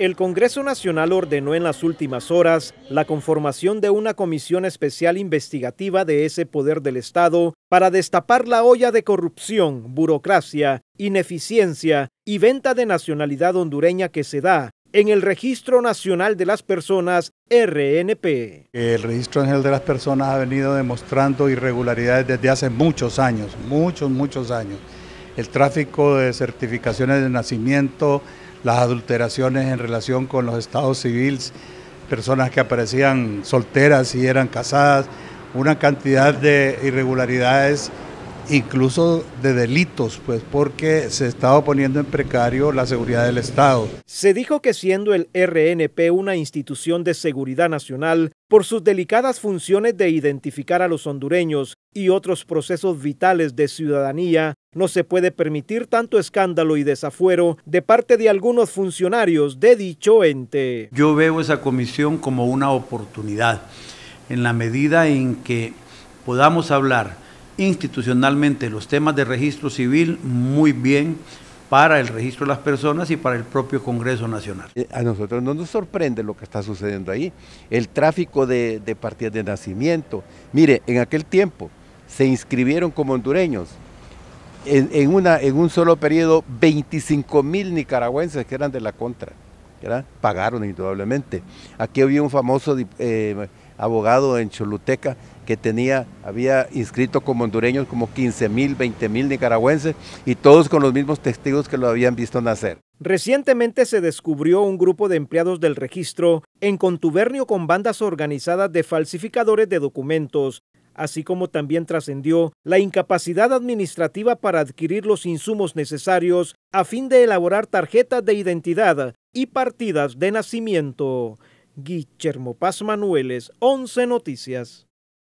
El Congreso Nacional ordenó en las últimas horas la conformación de una comisión especial investigativa de ese poder del Estado para destapar la olla de corrupción, burocracia, ineficiencia y venta de nacionalidad hondureña que se da en el Registro Nacional de las Personas, RNP. El Registro Nacional de las Personas ha venido demostrando irregularidades desde hace muchos años, muchos, muchos años el tráfico de certificaciones de nacimiento, las adulteraciones en relación con los estados civiles, personas que aparecían solteras y eran casadas, una cantidad de irregularidades, incluso de delitos, pues porque se estaba poniendo en precario la seguridad del Estado. Se dijo que siendo el RNP una institución de seguridad nacional, por sus delicadas funciones de identificar a los hondureños y otros procesos vitales de ciudadanía, no se puede permitir tanto escándalo y desafuero de parte de algunos funcionarios de dicho ente. Yo veo esa comisión como una oportunidad, en la medida en que podamos hablar institucionalmente los temas de registro civil muy bien, para el registro de las personas y para el propio Congreso Nacional. Eh, a nosotros no nos sorprende lo que está sucediendo ahí, el tráfico de, de partidas de nacimiento. Mire, en aquel tiempo se inscribieron como hondureños en, una, en un solo periodo 25 mil nicaragüenses que eran de la contra. Pagaron indudablemente. Aquí había un famoso eh, abogado en Choluteca que tenía, había inscrito como hondureños como 15 mil, 20 mil nicaragüenses y todos con los mismos testigos que lo habían visto nacer. Recientemente se descubrió un grupo de empleados del registro en contubernio con bandas organizadas de falsificadores de documentos así como también trascendió la incapacidad administrativa para adquirir los insumos necesarios a fin de elaborar tarjetas de identidad y partidas de nacimiento. Guillermo Paz Manueles, 11 Noticias.